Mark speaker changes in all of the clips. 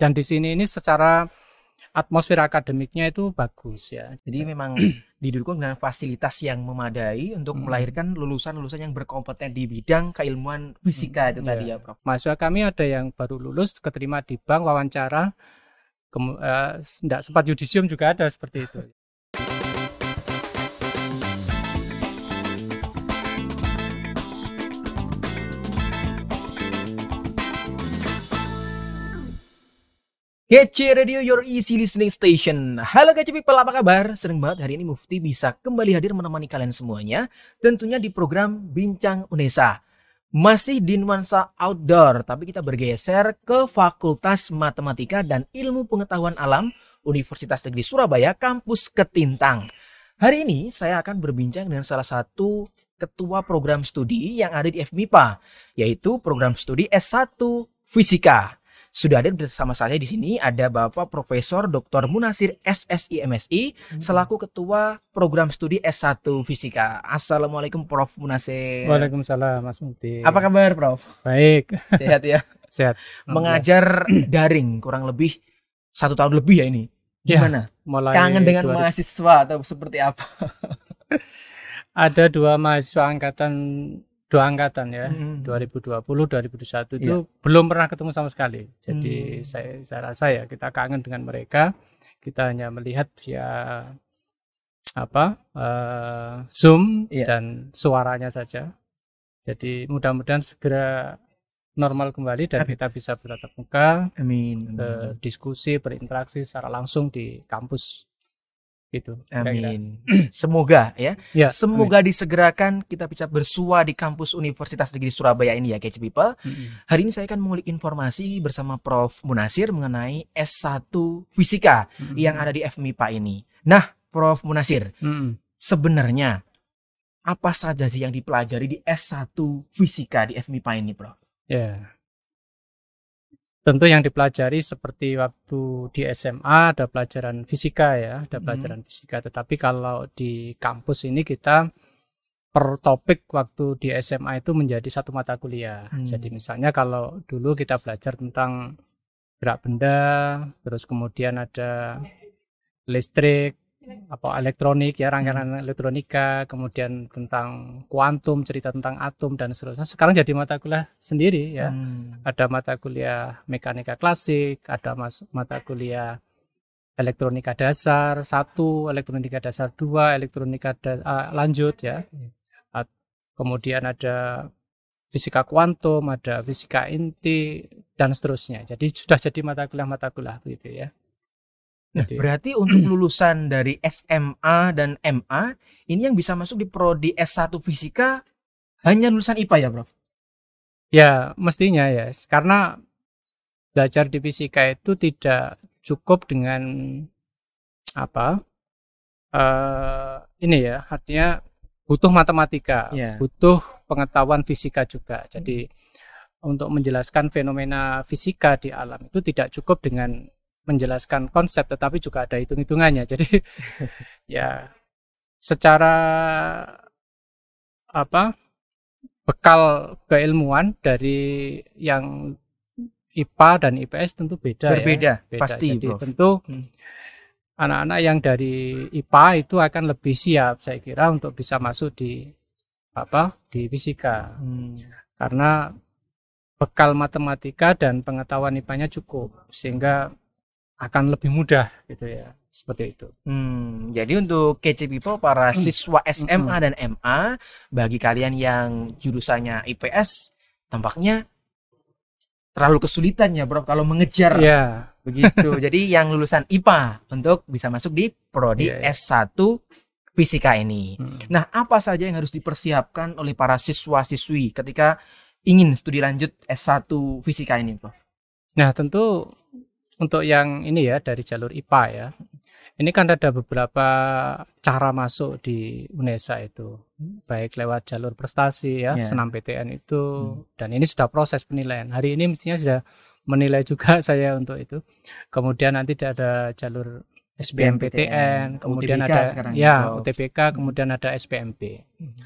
Speaker 1: dan di sini ini secara atmosfer akademiknya itu bagus ya. Jadi memang didukung dengan fasilitas yang memadai untuk hmm. melahirkan lulusan-lulusan yang berkompeten di bidang keilmuan fisika hmm. itu yeah. tadi iya. ya, Prof.
Speaker 2: Mahasiswa kami ada yang baru lulus keterima di bank wawancara tidak eh, uh, sempat yudisium juga ada seperti itu.
Speaker 1: Kece Radio, your easy listening station. Halo kece people, apa kabar? Seneng banget hari ini Mufti bisa kembali hadir menemani kalian semuanya. Tentunya di program Bincang Unesa. Masih di nuansa outdoor, tapi kita bergeser ke Fakultas Matematika dan Ilmu Pengetahuan Alam Universitas Negeri Surabaya, Kampus Ketintang. Hari ini saya akan berbincang dengan salah satu ketua program studi yang ada di FMIPA, yaitu program studi S1 Fisika. Sudah ada bersama saya di sini ada Bapak Profesor Dr. Munasir SSI MSI hmm. selaku Ketua Program Studi S1 Fisika. Assalamualaikum Prof Munasir. Waalaikumsalam Mas Muti. Apa kabar Prof? Baik. Sehat ya? Sehat. Mengajar daring kurang lebih satu tahun lebih ya ini. Ya, Gimana? Ya, mulai Kangen dengan hari. mahasiswa atau seperti apa?
Speaker 2: ada dua mahasiswa angkatan dua angkatan ya mm. 2020 2021 itu iya. belum pernah ketemu sama sekali jadi mm. saya saya rasa ya kita kangen dengan mereka kita hanya melihat via apa uh, zoom yeah. dan suaranya saja jadi mudah-mudahan segera normal kembali dan kita bisa bertatap muka Amin. Amin.
Speaker 1: berdiskusi eh, berinteraksi secara langsung di kampus gitu. Amin. Semoga ya. ya Semoga amin. disegerakan kita bisa bersua di kampus Universitas Negeri Surabaya ini ya, Catch People. Mm -hmm. Hari ini saya akan mengulik informasi bersama Prof Munasir mengenai S1 Fisika mm -hmm. yang ada di FMIPA ini. Nah, Prof Munasir, mm -hmm. sebenarnya apa saja sih yang dipelajari di S1 Fisika di FMIPA ini, Prof?
Speaker 2: Ya. Yeah tentu yang dipelajari seperti waktu di SMA ada pelajaran fisika ya, ada mm-hmm. pelajaran hmm. fisika. Tetapi kalau di kampus ini kita per topik waktu di SMA itu menjadi satu mata kuliah. Hmm. Jadi misalnya kalau dulu kita belajar tentang gerak benda, terus kemudian ada listrik, apa elektronik ya rangkaian hmm. elektronika kemudian tentang kuantum cerita tentang atom dan seterusnya sekarang jadi mata kuliah sendiri ya hmm. ada mata kuliah mekanika klasik ada mas mata kuliah elektronika dasar satu elektronika dasar dua elektronika da uh, lanjut ya iya. At kemudian ada fisika kuantum ada fisika inti dan seterusnya jadi sudah jadi mata kuliah
Speaker 1: mata kuliah begitu ya Nah, berarti untuk lulusan dari SMA dan MA ini yang bisa masuk di prodi S1 fisika hanya lulusan IPA ya, Bro?
Speaker 2: Ya, mestinya ya. Yes. Karena belajar di fisika itu tidak cukup dengan apa? Uh, ini ya, artinya butuh matematika, yeah. butuh pengetahuan fisika juga. Jadi hmm. untuk menjelaskan fenomena fisika di alam itu tidak cukup dengan menjelaskan konsep tetapi juga ada hitung-hitungannya. Jadi ya secara apa bekal keilmuan dari yang IPA dan IPS tentu beda ya. Berbeda, ya. Beda. pasti Jadi bro. tentu hmm. anak-anak yang dari IPA itu akan lebih siap saya kira untuk bisa masuk di apa di fisika. Hmm. Karena bekal matematika dan pengetahuan IPA-nya cukup sehingga akan lebih mudah gitu ya seperti itu.
Speaker 1: Hmm, jadi untuk KC People para hmm. siswa SMA hmm. dan MA bagi kalian yang jurusannya IPS tampaknya terlalu kesulitan ya Bro kalau mengejar. Yeah. Begitu. jadi yang lulusan IPA untuk bisa masuk di prodi yeah, yeah. S1 fisika ini. Hmm. Nah, apa saja yang harus dipersiapkan oleh para siswa-siswi ketika ingin studi lanjut S1 fisika ini, Bro?
Speaker 2: Nah, tentu untuk yang ini ya dari jalur IPA ya. Ini kan ada beberapa cara masuk di UNESA itu, baik lewat jalur prestasi ya, yeah. senam PTN itu, hmm. dan ini sudah proses penilaian. Hari ini mestinya sudah menilai juga saya untuk itu. Kemudian nanti ada jalur SBMPTN, kemudian ada ya, ya UTBK, hmm. kemudian ada SPMP. Hmm.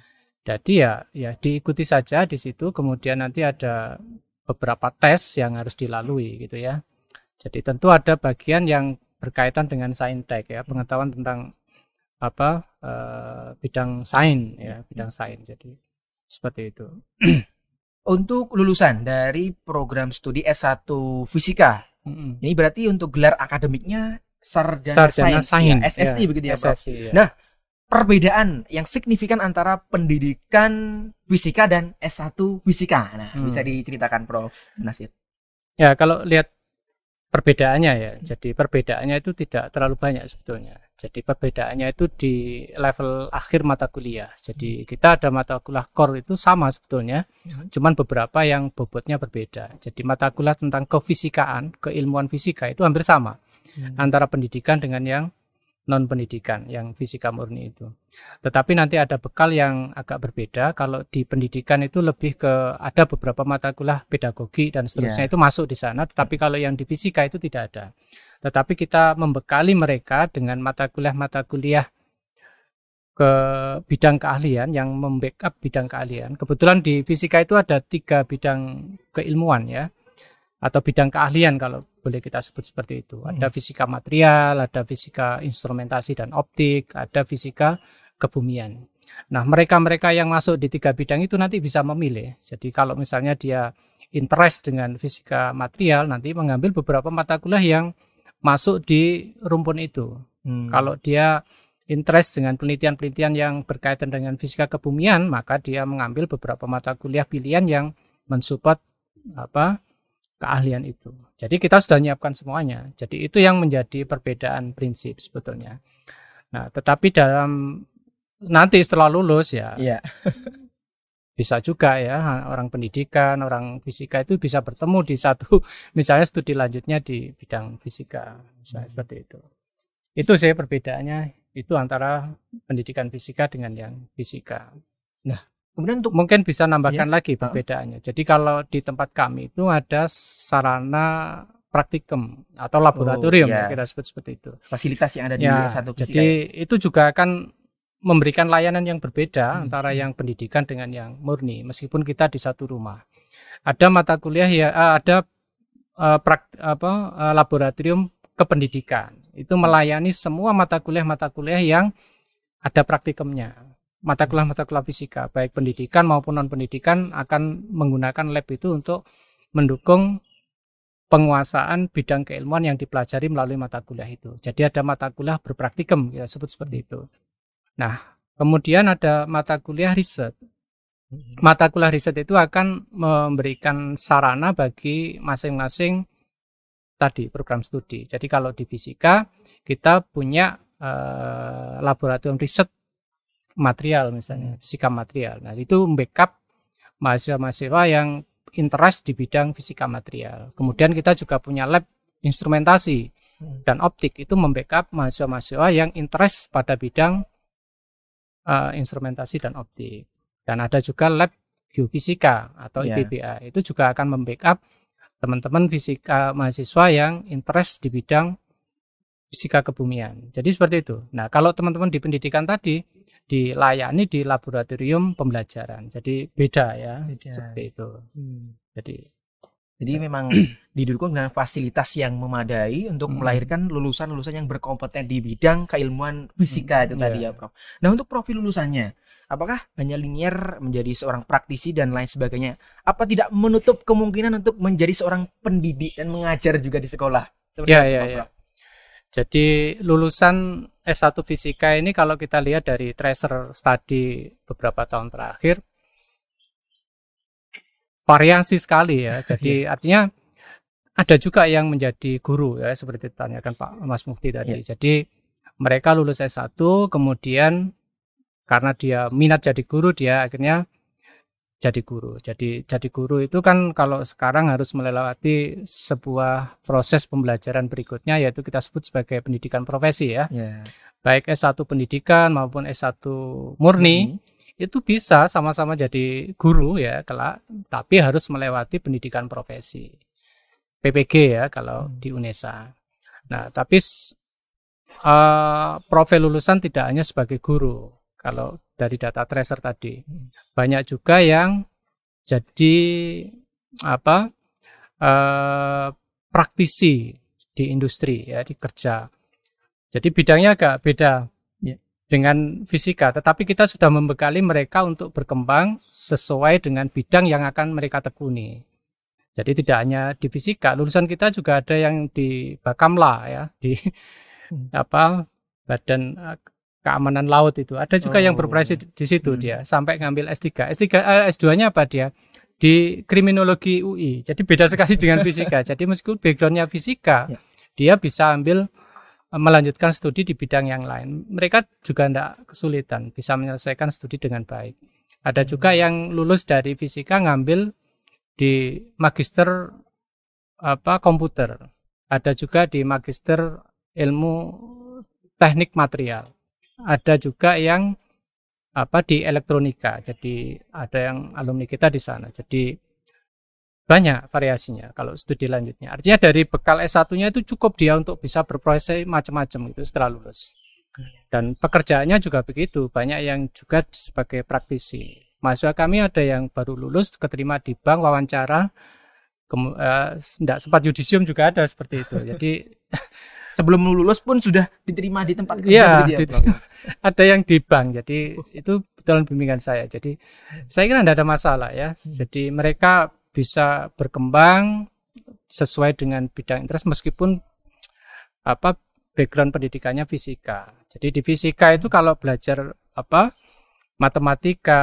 Speaker 2: Jadi ya ya diikuti saja di situ, kemudian nanti ada beberapa tes yang harus dilalui gitu ya jadi tentu ada bagian yang berkaitan dengan saintek ya, pengetahuan tentang apa
Speaker 1: e, bidang sains ya, ya, ya, bidang sains. Jadi seperti itu. untuk lulusan dari program studi S1 Fisika. Mm -hmm. Ini berarti untuk gelar akademiknya sarjana, sarjana sains, ya, SSI ya, begitu ya, SSI, Pak. Ya. Nah, perbedaan yang signifikan antara pendidikan fisika dan S1 fisika. Nah, hmm. bisa diceritakan Prof Nasir.
Speaker 2: Ya, kalau lihat perbedaannya ya. Jadi perbedaannya itu tidak terlalu banyak sebetulnya. Jadi perbedaannya itu di level akhir mata kuliah. Jadi hmm. kita ada mata kuliah core itu sama sebetulnya, hmm. cuman beberapa yang bobotnya berbeda. Jadi mata kuliah tentang kefisikaan, keilmuan fisika itu hampir sama hmm. antara pendidikan dengan yang non pendidikan yang fisika murni itu. Tetapi nanti ada bekal yang agak berbeda kalau di pendidikan itu lebih ke ada beberapa mata kuliah pedagogi dan seterusnya yeah. itu masuk di sana, tetapi kalau yang di fisika itu tidak ada. Tetapi kita membekali mereka dengan mata kuliah-mata kuliah ke bidang keahlian yang membackup bidang keahlian. Kebetulan di fisika itu ada tiga bidang keilmuan ya atau bidang keahlian kalau boleh kita sebut seperti itu. Ada hmm. fisika material, ada fisika instrumentasi dan optik, ada fisika kebumian. Nah, mereka-mereka yang masuk di tiga bidang itu nanti bisa memilih. Jadi kalau misalnya dia interest dengan fisika material, nanti mengambil beberapa mata kuliah yang masuk di rumpun itu. Hmm. Kalau dia interest dengan penelitian-penelitian yang berkaitan dengan fisika kebumian, maka dia mengambil beberapa mata kuliah pilihan yang mensupport apa keahlian itu. Jadi kita sudah menyiapkan semuanya. Jadi itu yang menjadi perbedaan prinsip sebetulnya. Nah, tetapi dalam nanti setelah lulus ya. Iya. bisa juga ya orang pendidikan, orang fisika itu bisa bertemu di satu misalnya studi lanjutnya di bidang fisika, misalnya hmm. seperti itu. Itu sih perbedaannya itu antara pendidikan fisika dengan yang fisika. Nah, Kemudian untuk mungkin bisa nambahkan ya. lagi perbedaannya. Jadi kalau di tempat kami itu ada sarana praktikum atau laboratorium oh, ya. kita sebut seperti itu. Fasilitas yang ada di ya, satu Jadi itu juga akan memberikan layanan yang berbeda hmm. antara hmm. yang pendidikan dengan yang murni meskipun kita di satu rumah. Ada mata kuliah ya eh, ada uh, apa eh, laboratorium kependidikan. Itu melayani semua mata kuliah mata kuliah yang ada praktikumnya mata kuliah-mata kuliah fisika baik pendidikan maupun non pendidikan akan menggunakan lab itu untuk mendukung penguasaan bidang keilmuan yang dipelajari melalui mata kuliah itu. Jadi ada mata kuliah berpraktikum kita sebut seperti itu. Nah, kemudian ada mata kuliah riset. Mm-hmm. Mata kuliah riset itu akan memberikan sarana bagi masing-masing tadi program studi. Jadi kalau di fisika kita punya eh, laboratorium riset material misalnya, hmm. fisika material. Nah, itu backup mahasiswa-mahasiswa yang interest di bidang fisika material. Kemudian kita juga punya lab instrumentasi hmm. dan optik itu membackup mahasiswa-mahasiswa yang interest pada bidang uh, instrumentasi dan optik. Dan ada juga lab geofisika atau yeah. IPBA. Itu juga akan membackup teman-teman fisika mahasiswa yang interest di bidang fisika kebumian. Jadi seperti itu. Nah, kalau teman-teman di pendidikan tadi dilayani di laboratorium pembelajaran. Jadi beda ya beda. seperti
Speaker 1: itu. Hmm. Jadi jadi ya. memang didukung dengan fasilitas yang memadai untuk hmm. melahirkan lulusan-lulusan yang berkompeten di bidang keilmuan hmm. fisika hmm. itu tadi iya. ya, Prof. Nah, untuk profil lulusannya, apakah hanya linier menjadi seorang praktisi dan lain sebagainya? Apa tidak menutup kemungkinan untuk menjadi seorang pendidik dan mengajar juga di sekolah?
Speaker 2: Ya, iya, ya. Jadi lulusan S1 fisika ini kalau kita lihat dari tracer study beberapa tahun terakhir variasi sekali ya. Jadi iya. artinya ada juga yang menjadi guru ya seperti ditanyakan Pak Mas Mukti tadi. Ya. Jadi mereka lulus S1 kemudian karena dia minat jadi guru dia akhirnya jadi guru. Jadi jadi guru itu kan kalau sekarang harus melewati sebuah proses pembelajaran berikutnya yaitu kita sebut sebagai pendidikan profesi ya. Yeah. Baik S1 pendidikan maupun S1 murni mm -hmm. itu bisa sama-sama jadi guru ya kelak tapi harus melewati pendidikan profesi. PPG ya kalau mm -hmm. di UNESA. Nah, tapi uh, eh, profil lulusan tidak hanya sebagai guru. Kalau dari data tracer tadi. Hmm. Banyak juga yang jadi apa eh, praktisi di industri ya di kerja. Jadi bidangnya agak beda yeah. dengan fisika, tetapi kita sudah membekali mereka untuk berkembang sesuai dengan bidang yang akan mereka tekuni. Jadi tidak hanya di fisika, lulusan kita juga ada yang di Bakamla ya, di hmm. apa Badan keamanan laut itu. Ada juga oh. yang berprofesi di situ hmm. dia sampai ngambil S3. S3 eh, S2-nya apa dia? Di kriminologi UI. Jadi beda sekali dengan fisika. Jadi meskipun backgroundnya fisika, yeah. dia bisa ambil eh, melanjutkan studi di bidang yang lain. Mereka juga tidak kesulitan bisa menyelesaikan studi dengan baik. Ada hmm. juga yang lulus dari fisika ngambil di magister apa komputer. Ada juga di magister ilmu teknik material ada juga yang apa di elektronika. Jadi ada yang alumni kita di sana. Jadi banyak variasinya kalau studi lanjutnya. Artinya dari bekal S1-nya itu cukup dia untuk bisa berproses macam-macam itu setelah lulus. Dan pekerjaannya juga begitu, banyak yang juga sebagai praktisi. Mahasiswa kami ada yang baru lulus, keterima di bank, wawancara, tidak eh, sempat yudisium juga ada seperti itu. Jadi sebelum
Speaker 1: lulus pun sudah diterima di tempat kerja iya, ya, di,
Speaker 2: ada yang di bank jadi oh. itu betulan bimbingan saya jadi saya kira tidak ada masalah ya hmm. jadi mereka bisa berkembang sesuai dengan bidang interest meskipun apa background pendidikannya fisika jadi di fisika itu hmm. kalau belajar apa matematika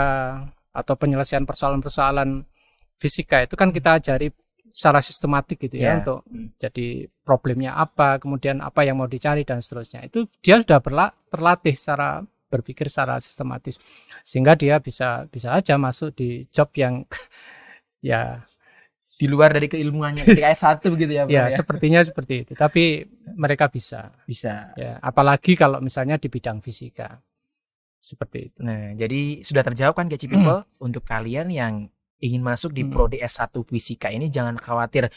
Speaker 2: atau penyelesaian persoalan-persoalan fisika itu kan kita hmm. ajari secara sistematik gitu yeah. ya untuk hmm. jadi problemnya apa, kemudian apa yang mau dicari dan seterusnya. Itu dia sudah berla terlatih secara berpikir secara sistematis sehingga dia bisa bisa aja masuk di job yang ya di luar dari keilmuannya ketika S1 begitu ya ya, ya sepertinya seperti itu tapi mereka bisa bisa ya apalagi kalau misalnya di bidang fisika
Speaker 1: seperti itu nah jadi sudah terjawab kan gaji People hmm. untuk kalian yang ingin masuk di hmm. prodi S1 fisika ini jangan khawatir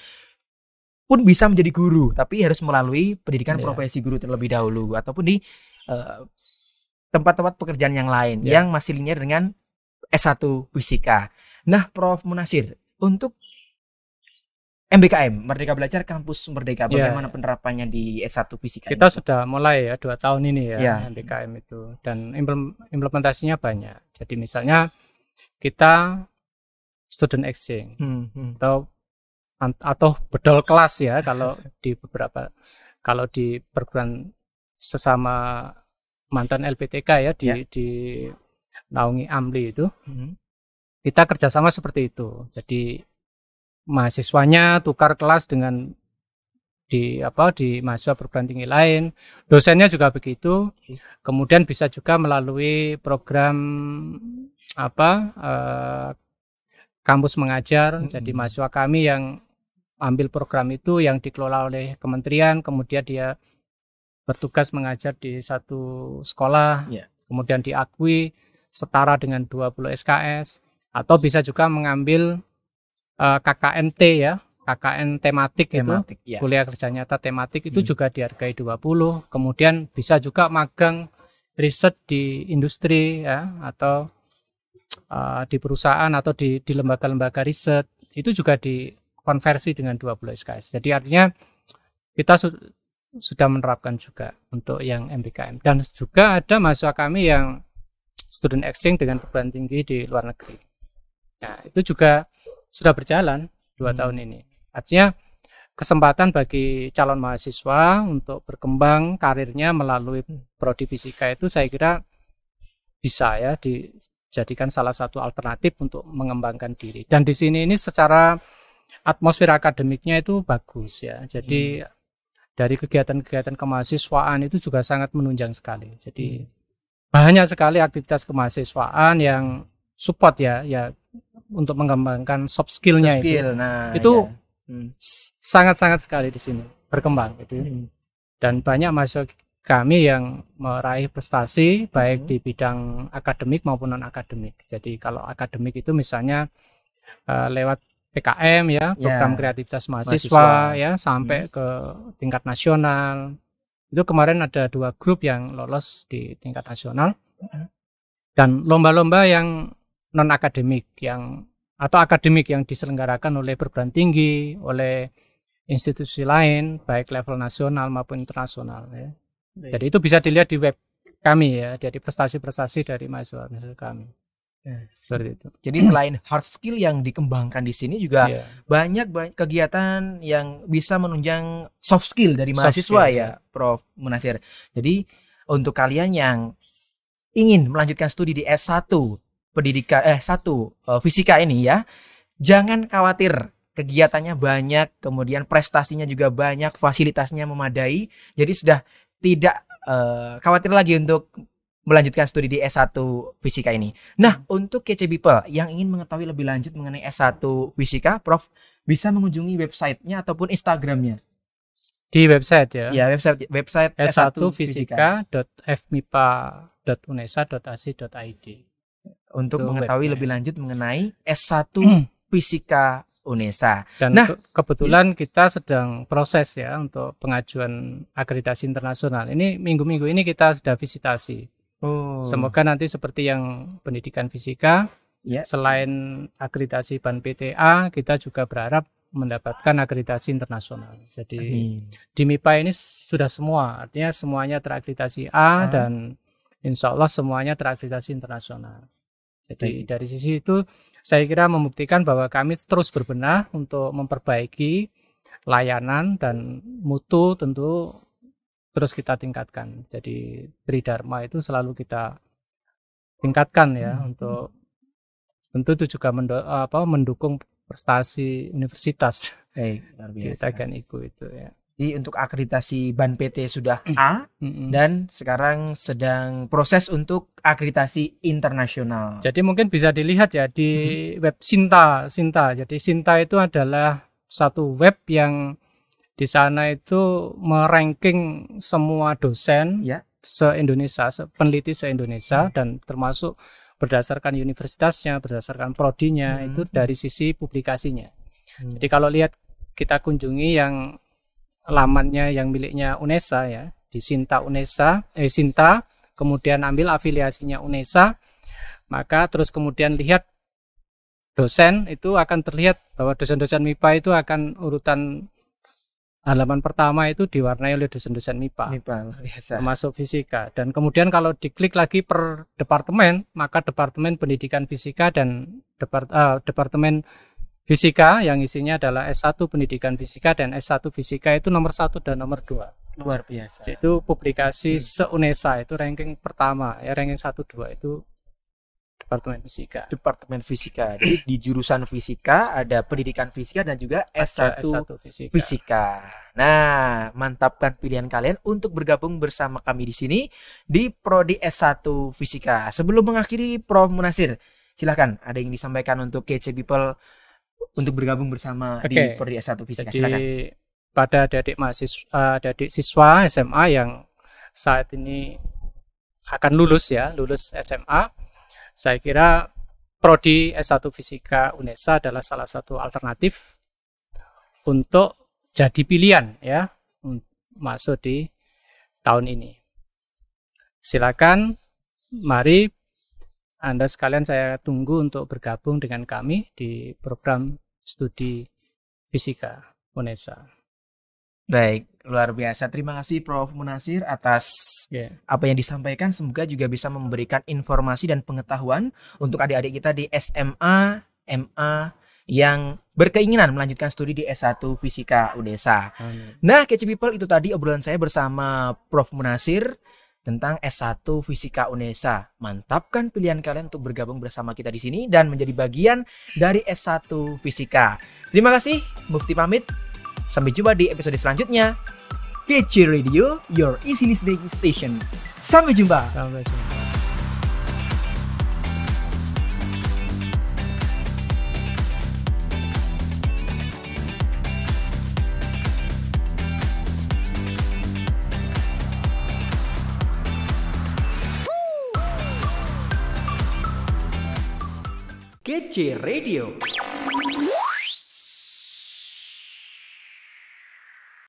Speaker 1: pun bisa menjadi guru tapi harus melalui pendidikan yeah. profesi guru terlebih dahulu ataupun di eh, tempat-tempat uh, pekerjaan yang lain yeah. yang masih linear dengan S1 fisika. Nah, Prof Munasir, untuk MBKM Merdeka Belajar Kampus Merdeka iya. bagaimana yeah. penerapannya di S1 fisika? Kita ini? sudah mulai ya dua tahun ini ya yeah. MBKM itu dan
Speaker 2: implementasinya banyak. Jadi misalnya kita student exchange hmm, hmm. atau atau bedol kelas ya kalau di beberapa kalau di perguruan sesama mantan LPTK ya di yeah. di naungi Amli itu hmm. kita kerjasama seperti itu jadi mahasiswanya tukar kelas dengan di apa di mahasiswa perguruan tinggi lain dosennya juga begitu kemudian bisa juga melalui program apa uh, kampus mengajar. -hmm. Jadi mahasiswa kami yang ambil program itu yang dikelola oleh kementerian, kemudian dia bertugas mengajar di satu sekolah, yeah. kemudian diakui setara dengan 20 SKS atau bisa juga mengambil uh, eh, KKNT ya, KKN tematik, tematik itu, ya. kuliah kerja nyata tematik itu hmm. juga dihargai 20. Kemudian bisa juga magang riset di industri ya atau uh, di perusahaan atau di, di lembaga-lembaga riset itu juga dikonversi dengan 20 SKS. Jadi artinya kita su sudah menerapkan juga untuk yang MBKM dan juga ada mahasiswa kami yang student exchange dengan perguruan tinggi di luar negeri. Nah, itu juga sudah berjalan dua hmm. tahun ini. Artinya kesempatan bagi calon mahasiswa untuk berkembang karirnya melalui hmm. prodi fisika itu saya kira bisa ya di jadikan salah satu alternatif untuk mengembangkan diri. Dan di sini ini secara atmosfer akademiknya itu bagus ya. Jadi hmm. dari kegiatan-kegiatan kemahasiswaan itu juga sangat menunjang sekali. Jadi hmm. banyak sekali aktivitas kemahasiswaan yang support ya ya untuk mengembangkan soft skill-nya itu. Nah, itu iya. hmm. sangat-sangat ya. hmm. sekali di sini berkembang gitu. Ya. Hmm. Dan banyak masuk kami yang meraih prestasi baik hmm. di bidang akademik maupun non akademik. Jadi kalau akademik itu misalnya uh, lewat PKM ya, ya, program yeah. kreativitas mahasiswa, mahasiswa ya sampai hmm. ke tingkat nasional. Itu kemarin ada dua grup yang lolos di tingkat nasional hmm. dan lomba-lomba yang non akademik yang atau akademik yang diselenggarakan oleh perguruan tinggi, oleh institusi lain baik level nasional maupun internasional ya. Iya. Jadi itu bisa dilihat di web kami ya, jadi prestasi-prestasi
Speaker 1: dari mahasiswa-mahasiswa kami. Ya, seperti itu. Jadi selain hard skill yang dikembangkan di sini juga ya. banyak, kegiatan yang bisa menunjang soft skill dari mahasiswa skill, ya, iya. Prof Munasir. Jadi untuk kalian yang ingin melanjutkan studi di S1 pendidikan eh S1 eh, fisika ini ya, jangan khawatir kegiatannya banyak, kemudian prestasinya juga banyak, fasilitasnya memadai. Jadi sudah tidak uh, khawatir lagi untuk melanjutkan studi di S1 Fisika ini. Nah, hmm. untuk kece people yang ingin mengetahui lebih lanjut mengenai S1 Fisika, Prof bisa mengunjungi websitenya ataupun Instagramnya. Di website ya? Ya, website website s1fisika.fmipa.unesa.ac.id. Untuk Itu mengetahui lebih ya. lanjut mengenai S1 Fisika UNESA. Dan nah, kebetulan kita sedang proses ya untuk
Speaker 2: pengajuan akreditasi internasional. Ini minggu-minggu ini kita sudah visitasi.
Speaker 1: Oh. Semoga
Speaker 2: nanti seperti yang pendidikan fisika, ya. selain akreditasi BAN PTA, kita juga berharap mendapatkan akreditasi internasional. Jadi Amin. di MIPA ini sudah semua, artinya semuanya terakreditasi A ah. dan insya Allah semuanya terakreditasi internasional. Jadi Amin. dari sisi itu saya kira membuktikan bahwa kami terus berbenah untuk memperbaiki layanan dan mutu tentu terus kita tingkatkan. Jadi tridharma itu selalu kita tingkatkan ya hmm. untuk tentu itu juga mendo, apa, mendukung
Speaker 1: prestasi universitas. Baik, Kita kan itu ya. Jadi untuk akreditasi ban PT sudah A ah? dan sekarang sedang proses untuk akreditasi internasional.
Speaker 2: Jadi mungkin bisa dilihat ya di hmm web Sinta, Sinta. Jadi Sinta itu adalah satu web yang di sana itu meranking semua dosen ya. se-Indonesia, peneliti se-Indonesia hmm dan termasuk berdasarkan universitasnya, berdasarkan prodinya mm-hmm. itu dari sisi publikasinya. hmm Jadi kalau lihat kita kunjungi yang lamannya yang miliknya UNESA ya di Sinta UNESA eh Sinta kemudian ambil afiliasinya UNESA maka terus kemudian lihat dosen itu akan terlihat bahwa dosen-dosen MIPA itu akan urutan halaman pertama itu diwarnai oleh dosen-dosen MIPA, MIPA biasa. termasuk fisika dan kemudian kalau diklik lagi per departemen maka departemen pendidikan fisika dan depart, uh, departemen fisika yang isinya adalah S1 pendidikan fisika dan S1 fisika itu nomor satu dan nomor dua luar biasa itu publikasi hmm. seunesa itu ranking pertama ya ranking satu dua
Speaker 1: itu departemen fisika departemen fisika jadi di jurusan fisika ada pendidikan fisika dan juga S1, S1 fisika. fisika nah mantapkan pilihan kalian untuk bergabung bersama kami di sini di prodi S1 fisika sebelum mengakhiri Prof Munasir silahkan ada yang disampaikan untuk KC people untuk bergabung bersama okay. di Prodi S1 Fisika. Jadi, Silakan.
Speaker 2: Pada adik-adik mahasiswa, eh, adik siswa SMA yang saat ini akan lulus ya, lulus SMA, saya kira prodi S1 Fisika UNESA adalah salah satu alternatif untuk jadi pilihan ya masuk di tahun ini. Silakan mari anda sekalian saya tunggu untuk bergabung dengan kami di program
Speaker 1: studi fisika UNESA. Baik, luar biasa. Terima kasih Prof. Munasir atas yeah. apa yang disampaikan. Semoga juga bisa memberikan informasi dan pengetahuan untuk adik-adik kita di SMA, MA yang berkeinginan melanjutkan studi di S1 Fisika UNESA. Nah, Kece People itu tadi obrolan saya bersama Prof. Munasir tentang S1 Fisika UNESA. Mantapkan pilihan kalian untuk bergabung bersama kita di sini dan menjadi bagian dari S1 Fisika. Terima kasih, Mufti pamit. Sampai jumpa di episode selanjutnya. Kece Radio, your easy listening station. Sampai jumpa. Sampai jumpa. DC Radio.